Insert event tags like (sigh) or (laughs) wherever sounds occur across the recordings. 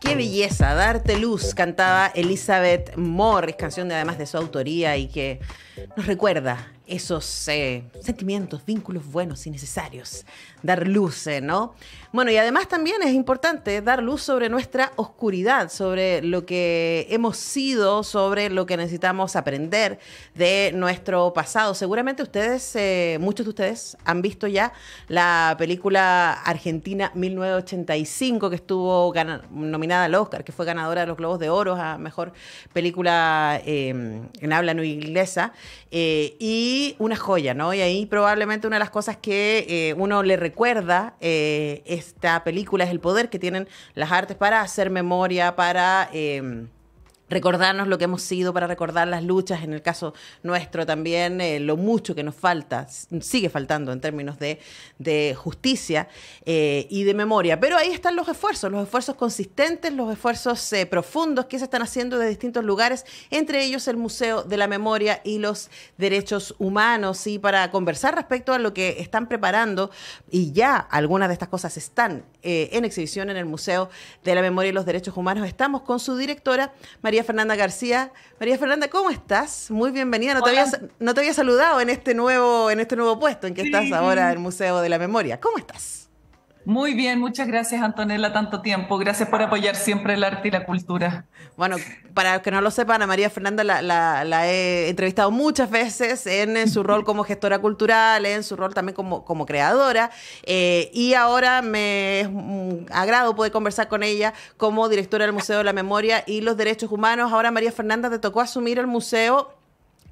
Qué belleza, darte luz, cantaba Elizabeth Morris, canción además de su autoría y que nos recuerda esos eh, sentimientos, vínculos buenos y necesarios, dar luz, eh, ¿no? Bueno, y además también es importante dar luz sobre nuestra oscuridad, sobre lo que hemos sido, sobre lo que necesitamos aprender de nuestro pasado. Seguramente ustedes, eh, muchos de ustedes han visto ya la película argentina 1985 que estuvo nominada al Oscar, que fue ganadora de los Globos de Oro a Mejor Película en habla no inglesa. y una joya, ¿no? Y ahí probablemente una de las cosas que eh, uno le recuerda eh, esta película es el poder que tienen las artes para hacer memoria, para... Em, recordarnos lo que hemos sido, para recordar las luchas, en el caso nuestro también, eh, lo mucho que nos falta, sigue faltando en términos de, justicia eh, y de memoria. Pero ahí están los esfuerzos, los esfuerzos consistentes, los esfuerzos eh, profundos que se están haciendo de distintos lugares, entre ellos el Museo de la Memoria y los Derechos Humanos. Y para conversar respecto a lo que están preparando, y ya algunas de estas cosas están en exhibición en el Museo de la Memoria y los Derechos Humanos, estamos con su directora, María Fernanda García. María Fernanda, ¿cómo estás? Muy bienvenida. No te, había, saludado en este nuevo, en este nuevo puesto en que estás ahora en el Museo de la Memoria. ¿Cómo estás? Muy bien, muchas gracias Antonella, tanto tiempo. Gracias por apoyar siempre el arte y la cultura. Bueno, para los que no lo sepan, a María Fernanda la, he entrevistado muchas veces en, su rol como gestora cultural, en su rol también como, creadora, eh, y ahora me agrado poder conversar con ella como directora del Museo de la Memoria y los Derechos Humanos. Ahora María Fernanda te tocó asumir el museo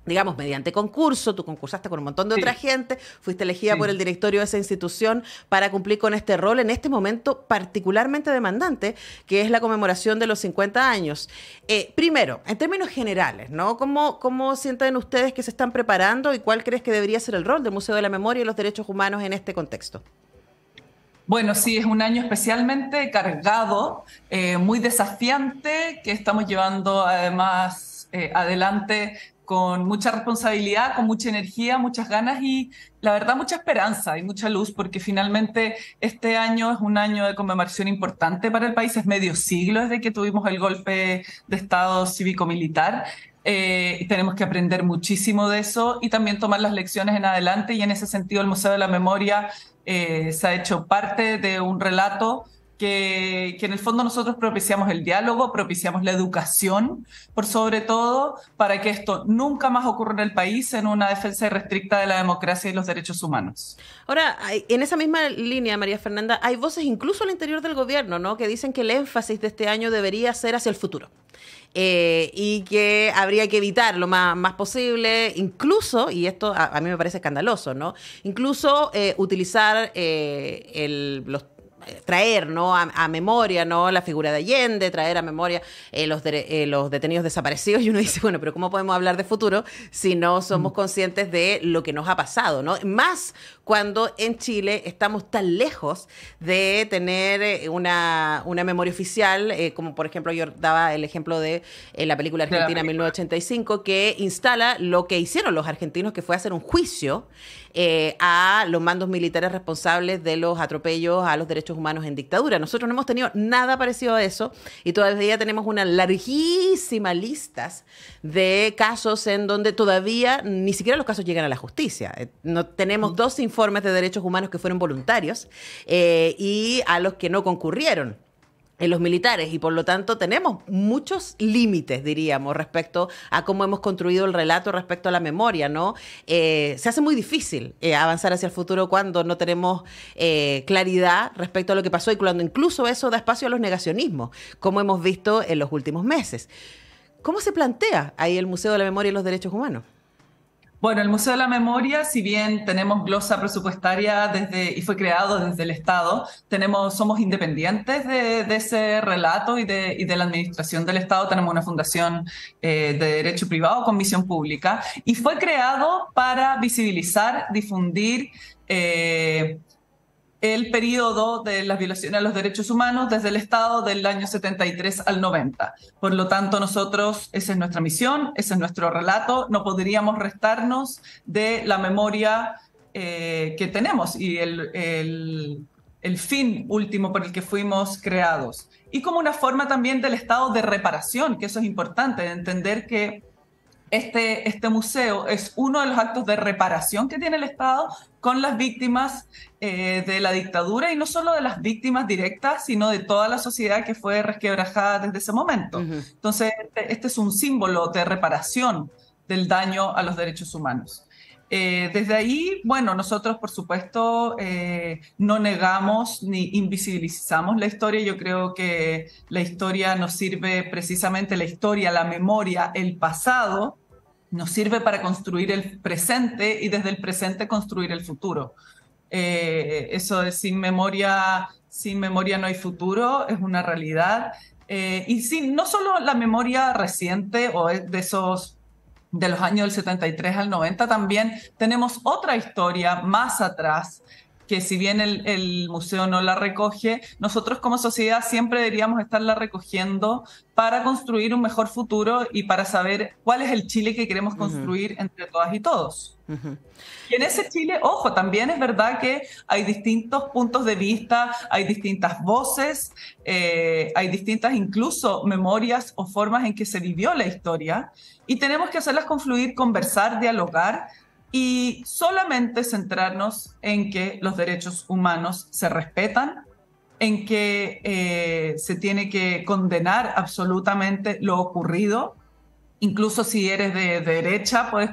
digamos, mediante concurso, tú concursaste con un montón de otra gente, fuiste elegida por el directorio de esa institución para cumplir con este rol en este momento particularmente demandante, que es la conmemoración de los 50 años. Eh, primero, en términos generales, ¿no? ¿Cómo, ¿Cómo sienten ustedes que se están preparando y cuál crees que debería ser el rol del Museo de la Memoria y los Derechos Humanos en este contexto? Bueno, sí, es un año especialmente cargado, eh, muy desafiante, que estamos llevando además eh, adelante con mucha responsabilidad, con mucha energía, muchas ganas y la verdad mucha esperanza y mucha luz, porque finalmente este año es un año de conmemoración importante para el país, es medio siglo desde que tuvimos el golpe de Estado cívico-militar. Eh, y tenemos que aprender muchísimo de eso y también tomar las lecciones en adelante y en ese sentido el Museo de la Memoria eh, se ha hecho parte de un relato que, en el fondo nosotros propiciamos el diálogo, propiciamos la educación, por sobre todo, para que esto nunca más ocurra en el país en una defensa irrestricta de la democracia y los derechos humanos. Ahora, en esa misma línea, María Fernanda, hay voces incluso al interior del gobierno, ¿no? Que dicen que el énfasis de este año debería ser hacia el futuro. Eh, y que habría que evitar lo más, posible, incluso, y esto a, mí me parece escandaloso, ¿no? Incluso eh, utilizar eh, el, los eh, traer ¿no? A, memoria ¿no? la figura de Allende, traer a memoria eh, los, eh, los detenidos desaparecidos. (laughs) Y uno dice, bueno, pero ¿cómo podemos hablar de futuro si no somos mm. conscientes de lo que nos ha pasado? ¿no? Más cuando en Chile estamos tan lejos de tener una, memoria oficial, como por ejemplo yo daba el ejemplo de la película Argentina 1985, que instala lo que hicieron los argentinos, que fue hacer un juicio eh, a los mandos militares responsables de los atropellos a los derechos humanos en dictadura. Nosotros no hemos tenido nada parecido a eso y todavía tenemos una larguísima lista de casos en donde todavía ni siquiera los casos llegan a la justicia. Eh, no, tenemos mm. dos informes de derechos humanos que fueron voluntarios eh, y a los que no concurrieron en los militares y por lo tanto tenemos muchos límites, diríamos, respecto a cómo hemos construido el relato, respecto a la memoria, ¿no? Eh, se hace muy difícil eh, avanzar hacia el futuro cuando no tenemos eh, claridad respecto a lo que pasó y cuando incluso eso da espacio a los negacionismos, como hemos visto en los últimos meses. ¿Cómo se plantea ahí el Museo de la Memoria y los Derechos Humanos? Bueno, el Museo de la Memoria, si bien tenemos glosa presupuestaria desde, y fue creado desde el Estado, tenemos, somos independientes de, ese relato y de, y de, la administración del Estado. Tenemos una fundación eh, de derecho privado con misión pública y fue creado para visibilizar, difundir, eh, el periodo de las violaciones a los derechos humanos desde el Estado del año 73 al 90. Por lo tanto, nosotros, esa es nuestra misión, ese es nuestro relato, no podríamos restarnos de la memoria eh, que tenemos y el, el fin último por el que fuimos creados. Y como una forma también del Estado de reparación, que eso es importante, de entender que este, este, museo es uno de los actos de reparación que tiene el Estado con las víctimas eh, de la dictadura y no solo de las víctimas directas, sino de toda la sociedad que fue resquebrajada desde ese momento. Entonces, este, este es un símbolo de reparación del daño a los derechos humanos. Eh, desde ahí, bueno, nosotros por supuesto eh, no negamos ni invisibilizamos la historia. Yo creo que la historia nos sirve precisamente, la historia, la memoria, el pasado, nos sirve para construir el presente y desde el presente construir el futuro. Eh, eso de sin memoria, sin memoria no hay futuro es una realidad. y sin, no solo la memoria reciente o de esos de los años del 73 al 90, también tenemos otra historia más atrás que si bien el, museo no la recoge, nosotros como sociedad siempre deberíamos estarla recogiendo para construir un mejor futuro y para saber cuál es el Chile que queremos construir entre todas y todos. Y en ese Chile, ojo, también es verdad que hay distintos puntos de vista, hay distintas voces, eh, hay distintas incluso memorias o formas en que se vivió la historia y tenemos que hacerlas confluir, conversar, dialogar y solamente centrarnos en que los derechos humanos se respetan, en que eh, se tiene que condenar absolutamente lo ocurrido. Incluso si eres de, derecha, puedes,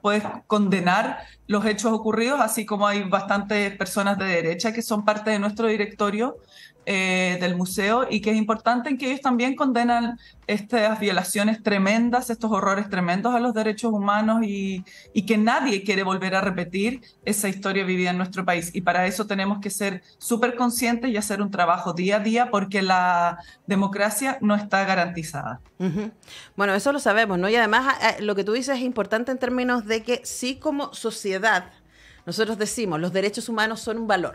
puedes condenar los hechos ocurridos, así como hay bastantes personas de derecha que son parte de nuestro directorio, eh, del museo y que es importante en que ellos también condenan estas violaciones tremendas, estos horrores tremendos a los derechos humanos y, que nadie quiere volver a repetir esa historia vivida en nuestro país. Y para eso tenemos que ser súper conscientes y hacer un trabajo día a día porque la democracia no está garantizada. Bueno, eso lo sabemos, ¿no? Y además eh, eh, lo que tú dices es importante en términos de que sí como sociedad, nosotros decimos, los derechos humanos son un valor.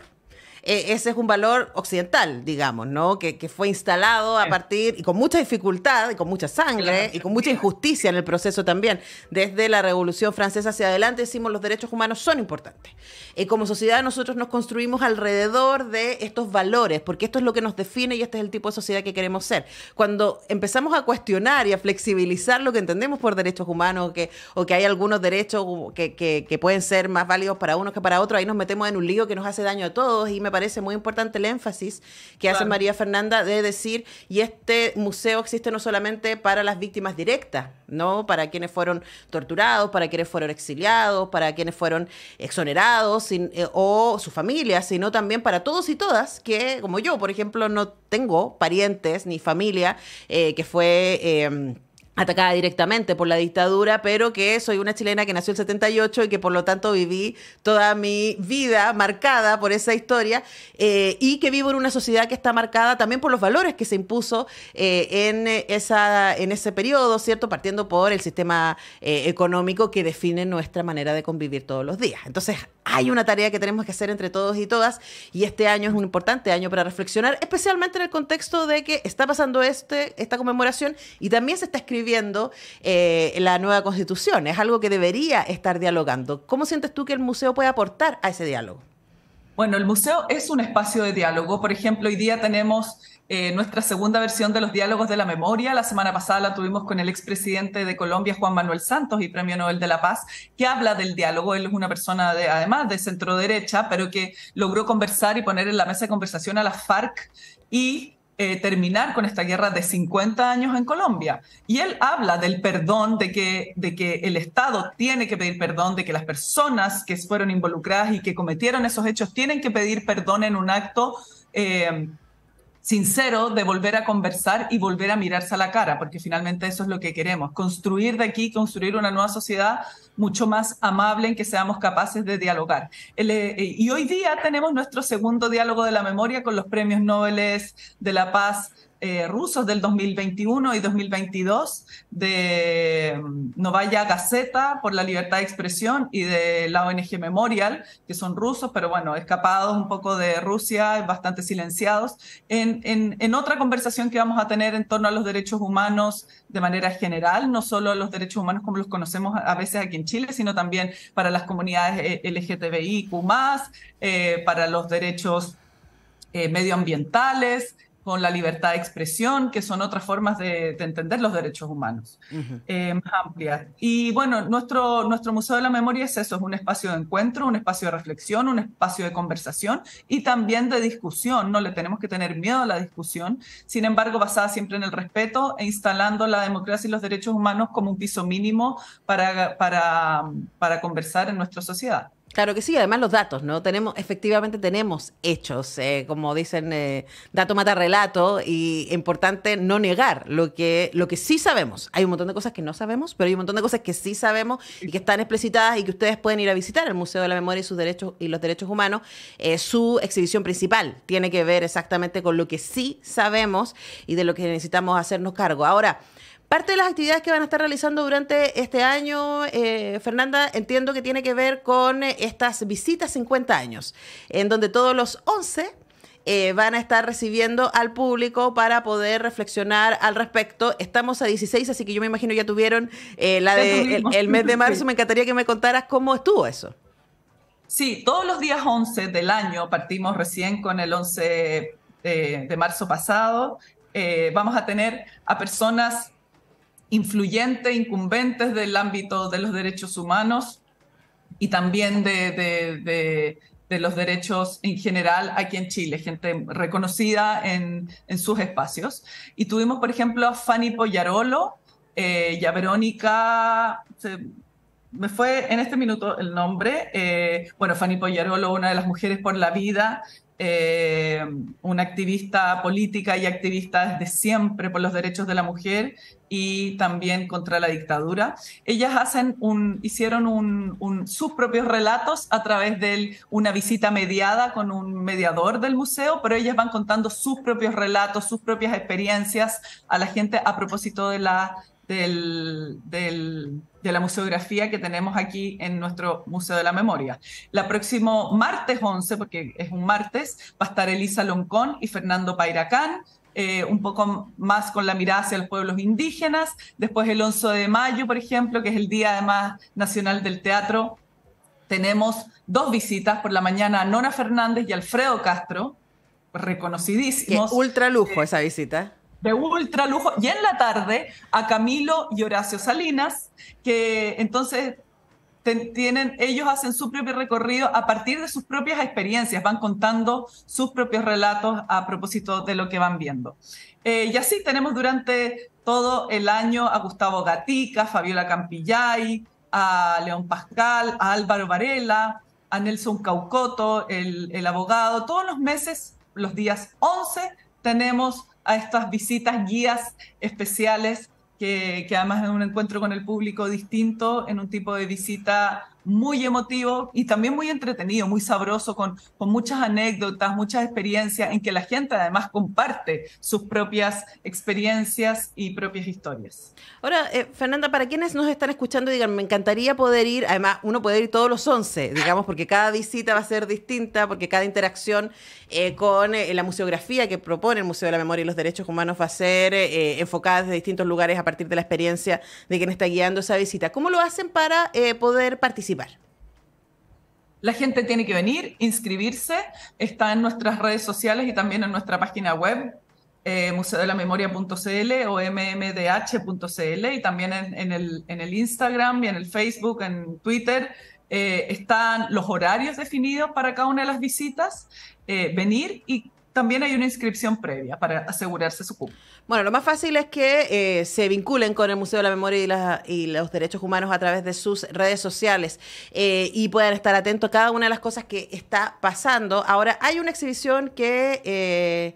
E, ese es un valor occidental, digamos, ¿no? Que, fue instalado a partir, y con mucha dificultad, y con mucha sangre, y con mucha injusticia en el proceso también. Desde la Revolución Francesa hacia adelante decimos los derechos humanos son importantes. y eh, como sociedad nosotros nos construimos alrededor de estos valores, porque esto es lo que nos define y este es el tipo de sociedad que queremos ser. Cuando empezamos a cuestionar y a flexibilizar lo que entendemos por derechos humanos, o que hay algunos derechos que, que pueden ser más válidos para unos que para otros, ahí nos metemos en un lío que nos hace daño a todos y me parece muy importante el énfasis que hace María Fernanda de decir, y este museo existe no solamente para las víctimas directas, ¿no? Para quienes fueron torturados, para quienes fueron exiliados, para quienes fueron exonerados eh, o su familia, sino también para todos y todas que, como yo, por ejemplo, no tengo parientes ni familia eh, que fue... Em, atacada directamente por la dictadura, pero que soy una chilena que nació el 78 y que por lo tanto viví toda mi vida marcada por esa historia eh, y que vivo en una sociedad que está marcada también por los valores que se impuso eh, en, esa, en ese periodo, ¿cierto? Partiendo por el sistema eh, económico que define nuestra manera de convivir todos los días. Entonces, hay una tarea que tenemos que hacer entre todos y todas y este año es un importante año para reflexionar, especialmente en el contexto de que está pasando este, esta conmemoración y también se está escribiendo eh, la nueva constitución. Es algo que debería estar dialogando. ¿Cómo sientes tú que el museo puede aportar a ese diálogo? Bueno, el museo es un espacio de diálogo. Por ejemplo, hoy día tenemos eh, nuestra segunda versión de los diálogos de la memoria. La semana pasada la tuvimos con el expresidente de Colombia, Juan Manuel Santos, y Premio Nobel de la Paz, que habla del diálogo. Él es una persona, además, de centro derecha, pero que logró conversar y poner en la mesa de conversación a la FARC y eh, terminar con esta guerra de 50 años en Colombia. Y él habla del perdón, de que, de que el Estado tiene que pedir perdón, de que las personas que fueron involucradas y que cometieron esos hechos tienen que pedir perdón en un acto eh, sincero de volver a conversar y volver a mirarse a la cara, porque finalmente eso es lo que queremos, construir de aquí, construir una nueva sociedad mucho más amable en que seamos capaces de dialogar. Eh, y hoy día tenemos nuestro segundo diálogo de la memoria con los premios Nobel de la Paz eh, rusos del 2021 y 2022 de mm, Novaya Gazeta por la libertad de expresión y de la ONG Memorial, que son rusos, pero bueno, escapados un poco de Rusia, bastante silenciados, en, en, otra conversación que vamos a tener en torno a los derechos humanos de manera general, no solo los derechos humanos como los conocemos a veces aquí en Chile, sino también para las comunidades eh, LGTBIQ, eh, para los derechos eh, medioambientales, con la libertad de expresión, que son otras formas de, entender los derechos humanos eh, amplias. Y bueno, nuestro, nuestro Museo de la Memoria es eso, es un espacio de encuentro, un espacio de reflexión, un espacio de conversación y también de discusión. No le tenemos que tener miedo a la discusión, sin embargo, basada siempre en el respeto e instalando la democracia y los derechos humanos como un piso mínimo para, para, para conversar en nuestra sociedad. Claro que sí, además los datos, ¿no? Tenemos, efectivamente tenemos hechos, eh, como dicen, eh, dato mata relato, y importante no negar lo que, lo que sí sabemos. Hay un montón de cosas que no sabemos, pero hay un montón de cosas que sí sabemos y que están explicitadas y que ustedes pueden ir a visitar el Museo de la Memoria y sus derechos y los derechos humanos. Eh, su exhibición principal tiene que ver exactamente con lo que sí sabemos y de lo que necesitamos hacernos cargo. Ahora, Parte de las actividades que van a estar realizando durante este año, eh, Fernanda, entiendo que tiene que ver con eh, estas visitas 50 años, en donde todos los 11 eh, van a estar recibiendo al público para poder reflexionar al respecto. Estamos a 16, así que yo me imagino ya tuvieron la de, el, mes de (laughs) marzo. Me encantaría que me contaras cómo estuvo eso. Sí, todos los días 11 del año, partimos recién con el 11 de, marzo pasado, vamos a tener a personas influyentes, incumbentes del ámbito de los derechos humanos y también de, los derechos en general aquí en Chile, gente reconocida en, sus espacios. Y tuvimos, por ejemplo, a Fanny Poyarolo eh, y a Verónica, me fue en este minuto el nombre, eh, bueno, Fanny Poyarolo, una de las mujeres por la vida, eh, una activista política y activista desde siempre por los derechos de la mujer y también contra la dictadura. Ellas hacen hicieron sus propios relatos a través de una visita mediada con un mediador del museo, pero ellas van contando sus propios relatos, sus propias experiencias a la gente a propósito de la de la museografía que tenemos aquí en nuestro Museo de la Memoria. La próximo martes 11, porque es un martes, va a estar Elisa Loncón y Fernando Pairacán. Eh, un poco más con la mirada hacia los pueblos indígenas, después el 11 de mayo, por ejemplo, que es el Día además Nacional del Teatro, tenemos dos visitas por la mañana a Nona Fernández y Alfredo Castro, reconocidísimos. Qué ultra lujo eh, esa visita de ultra lujo, y en la tarde a Camilo y Horacio Salinas, que entonces tienen, ellos hacen su propio recorrido a partir de sus propias experiencias, van contando sus propios relatos a propósito de lo que van viendo. Eh, y así tenemos durante todo el año a Gustavo Gatica, Fabiola Campillay, a León Pascal, a Álvaro Varela, a Nelson Caucoto, el, el abogado. Todos los meses, los días 11, tenemos a estas visitas guías especiales, que, además es un encuentro con el público distinto en un tipo de visita muy emotivo y también muy entretenido, muy sabroso, con, con muchas anécdotas, muchas experiencias, en que la gente además comparte sus propias experiencias y propias historias. Ahora, eh, Fernanda, para quienes nos están escuchando, digan, me encantaría poder ir, además, uno puede ir todos los 11, digamos, porque cada visita va a ser distinta, porque cada interacción eh, con eh, la museografía que propone el Museo de la Memoria y los Derechos Humanos va a ser enfocada desde distintos lugares a partir de la experiencia de quien está guiando esa visita. ¿Cómo lo hacen para poder participar? La gente tiene que venir, inscribirse, está en nuestras redes sociales y también en nuestra página web, eh, museodelamemoria.cl o mmdh.cl y también en, el, Instagram y en el Facebook, en Twitter. Eh, están los horarios definidos para cada una de las visitas, eh, venir y también hay una inscripción previa para asegurarse su cupo. Bueno, lo más fácil es que eh, se vinculen con el Museo de la Memoria y, los Derechos Humanos a través de sus redes sociales eh, y puedan estar atentos a cada una de las cosas que está pasando. Ahora, hay una exhibición que... Eh,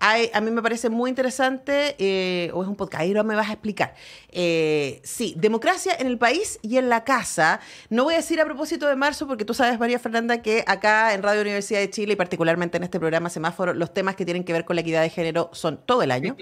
a mí me parece muy interesante, eh, o es un podcast, ahí no me vas a explicar. Eh, sí, democracia en el país y en la casa. No voy a decir a propósito de marzo, porque tú sabes, María Fernanda, que acá en Radio Universidad de Chile y particularmente en este programa Semáforo, los temas que tienen que ver con la equidad de género son todo el año.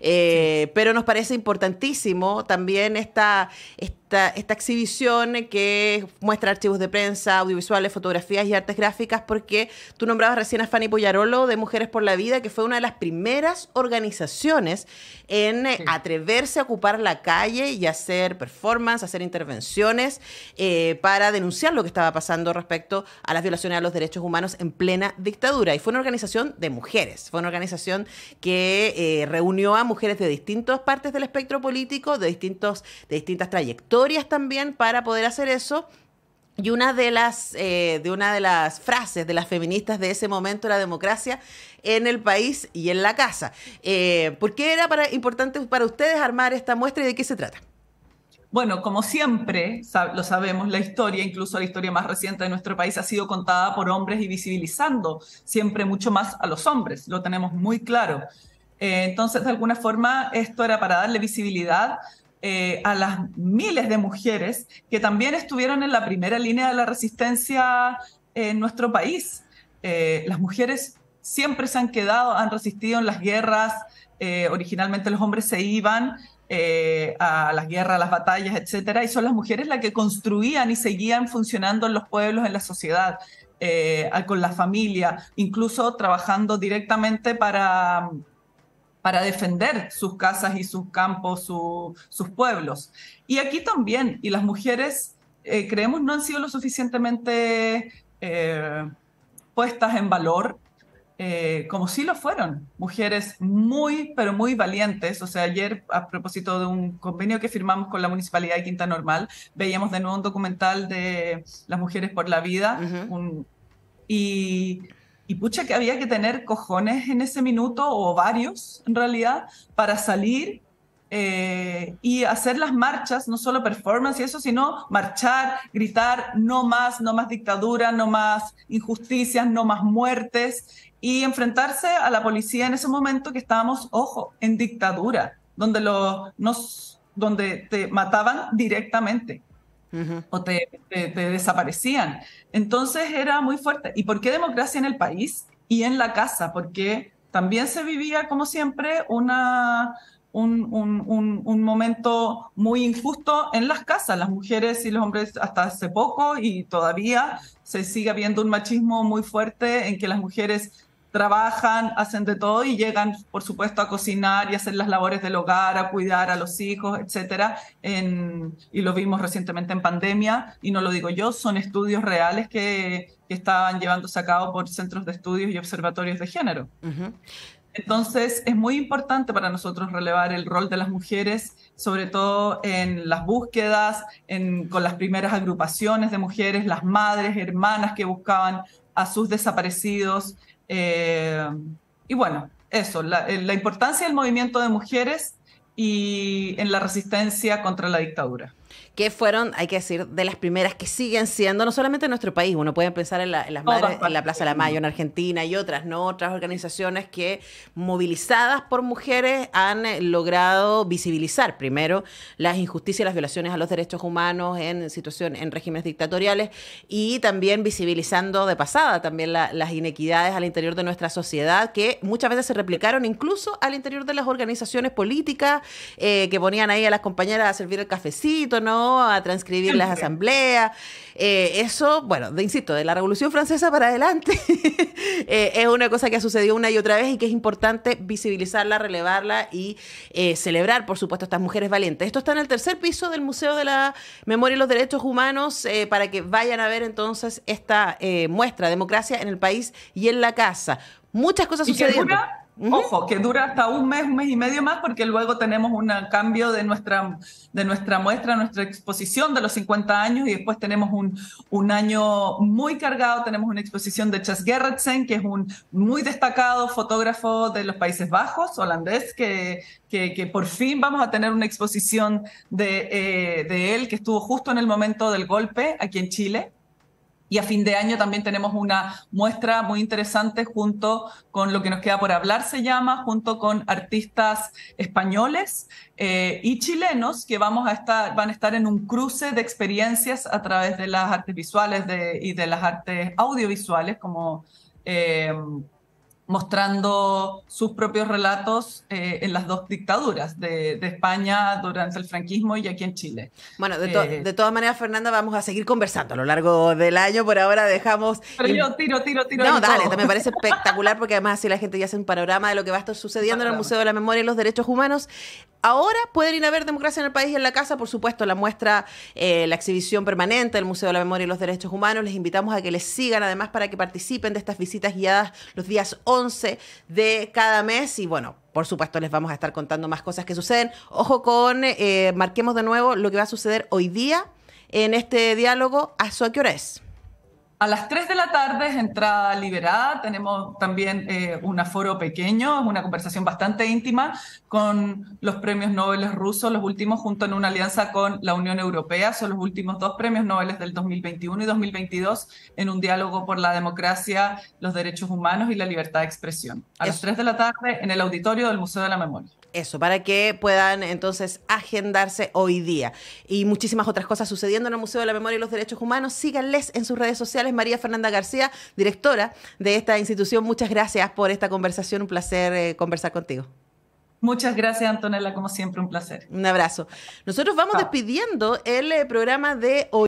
Eh, pero nos parece importantísimo también esta, esta, esta exhibición que muestra archivos de prensa, audiovisuales, fotografías y artes gráficas, porque tú nombrabas recién a Fanny Poyarolo de Mujeres por la Vida, que fue una de las primeras organizaciones en eh, atreverse a ocupar la calle y hacer performance, hacer intervenciones eh, para denunciar lo que estaba pasando respecto a las violaciones a los derechos humanos en plena dictadura. Y fue una organización de mujeres, fue una organización que eh, reunió a mujeres de distintas partes del espectro político, de, distintos, de distintas trayectorias también para poder hacer eso y una de las, eh, de una de las frases de las feministas de ese momento la democracia en el país y en la casa. Eh, ¿Por qué era para, importante para ustedes armar esta muestra y de qué se trata? Bueno, como siempre lo sabemos, la historia, incluso la historia más reciente de nuestro país, ha sido contada por hombres y visibilizando siempre mucho más a los hombres, lo tenemos muy claro. Eh, entonces, de alguna forma, esto era para darle visibilidad eh, a las miles de mujeres que también estuvieron en la primera línea de la resistencia en nuestro país. Eh, las mujeres siempre se han quedado, han resistido en las guerras, eh, originalmente los hombres se iban a las guerras, a las batallas, etcétera, y son las mujeres las que construían y seguían funcionando en los pueblos, en la sociedad, con la familia, incluso trabajando directamente para para defender sus casas y sus campos, sus pueblos. Y aquí también, y las mujeres, eh, creemos, no han sido lo suficientemente eh, puestas en valor. Eh, como sí lo fueron, mujeres muy, pero muy valientes. O sea, ayer, a propósito de un convenio que firmamos con la Municipalidad de Quinta Normal, veíamos de nuevo un documental de Las Mujeres por la Vida, y y pucha que había que tener cojones en ese minuto, o varios en realidad, para salir eh, y hacer las marchas, no solo performance y eso, sino marchar, gritar, no más, no más dictadura, no más injusticias, no más muertes, y enfrentarse a la policía en ese momento que estábamos, ojo, en dictadura, donde, donde te mataban directamente o te, desaparecían. Entonces era muy fuerte. ¿Y por qué democracia en el país y en la casa? Porque también se vivía, como siempre, una, un, momento muy injusto en las casas. Las mujeres y los hombres hasta hace poco y todavía se sigue habiendo un machismo muy fuerte en que las mujeres trabajan, hacen de todo y llegan, por supuesto, a cocinar y hacer las labores del hogar, a cuidar a los hijos, etcétera. y lo vimos recientemente en pandemia, y no lo digo yo, son estudios reales que, estaban llevándose a cabo por centros de estudios y observatorios de género. Entonces, es muy importante para nosotros relevar el rol de las mujeres, sobre todo en las búsquedas, con las primeras agrupaciones de mujeres, las madres, hermanas que buscaban a sus desaparecidos, eh, y bueno, eso, la, eh, la importancia del movimiento de mujeres y en la resistencia contra la dictadura que fueron, hay que decir, de las primeras que siguen siendo, no solamente en nuestro país, uno puede pensar en, la, las madres, en la Plaza de la Mayo en Argentina y otras, ¿no? Otras organizaciones que, movilizadas por mujeres, han eh, logrado visibilizar primero las injusticias y las violaciones a los derechos humanos en situación, en regímenes dictatoriales y también visibilizando de pasada también las inequidades al interior de nuestra sociedad que muchas veces se replicaron incluso al interior de las organizaciones políticas eh, que ponían ahí a las compañeras a servir el cafecito, ¿no? a transcribir las asambleas. Eh, eso, bueno, de, insisto, de la Revolución Francesa para adelante, (laughs) eh, es una cosa que ha sucedido una y otra vez y que es importante visibilizarla, relevarla y eh, celebrar, por supuesto, a estas mujeres valientes. Esto está en el tercer piso del Museo de la Memoria y los Derechos Humanos para que vayan a ver entonces esta muestra, democracia en el país y en la casa. Muchas cosas sucedieron. Ojo, que dura hasta un mes, un mes y medio más, porque luego tenemos un cambio de nuestra, de nuestra muestra, nuestra exposición de los 50 años, y después tenemos un, un año muy cargado. Tenemos una exposición de Chas Gerritsen, que es un muy destacado fotógrafo de los Países Bajos, holandés, que, que, por fin vamos a tener una exposición eh, de él, que estuvo justo en el momento del golpe aquí en Chile. Y a fin de año también tenemos una muestra muy interesante junto con lo que nos queda por hablar, se llama, junto con artistas españoles eh, y chilenos que vamos a estar, van a estar en un cruce de experiencias a través de las artes visuales y de las artes audiovisuales, como eh, mostrando sus propios relatos eh, en las dos dictaduras de, España durante el franquismo y aquí en Chile. Bueno, eh, de, todas maneras, Fernanda, vamos a seguir conversando a lo largo del año. Por ahora dejamos... Pero yo tiro, tiro, tiro. No, dale, me parece (laughs) espectacular porque además así la gente ya hace un panorama de lo que va a estar sucediendo en el Museo de la Memoria y los Derechos Humanos. Ahora pueden ir a ver Democracia en el País y en la Casa, por supuesto, la muestra, eh, la exhibición permanente del Museo de la Memoria y los Derechos Humanos. Les invitamos a que les sigan además para que participen de estas visitas guiadas los días hoy 11 de cada mes y bueno, por supuesto, les vamos a estar contando más cosas que suceden. Ojo con, eh, marquemos de nuevo lo que va a suceder hoy día en este diálogo. ¿A su hora es? A las 3 de la tarde es entrada liberada, tenemos también eh, un aforo pequeño, una conversación bastante íntima con los premios Nobel rusos, los últimos junto en una alianza con la Unión Europea, son los últimos dos premios Nobel del 2021 y 2022 en un diálogo por la democracia, los derechos humanos y la libertad de expresión. A las 3 de la tarde en el auditorio del Museo de la Memoria. Eso, para que puedan entonces agendarse hoy día. Y muchísimas otras cosas sucediendo en el Museo de la Memoria y los Derechos Humanos. Síganles en sus redes sociales es María Fernanda García, directora de esta institución. Muchas gracias por esta conversación, un placer eh, conversar contigo. Muchas gracias, Antonella, como siempre, un placer. Un abrazo. Nosotros vamos despidiendo el eh, programa de hoy.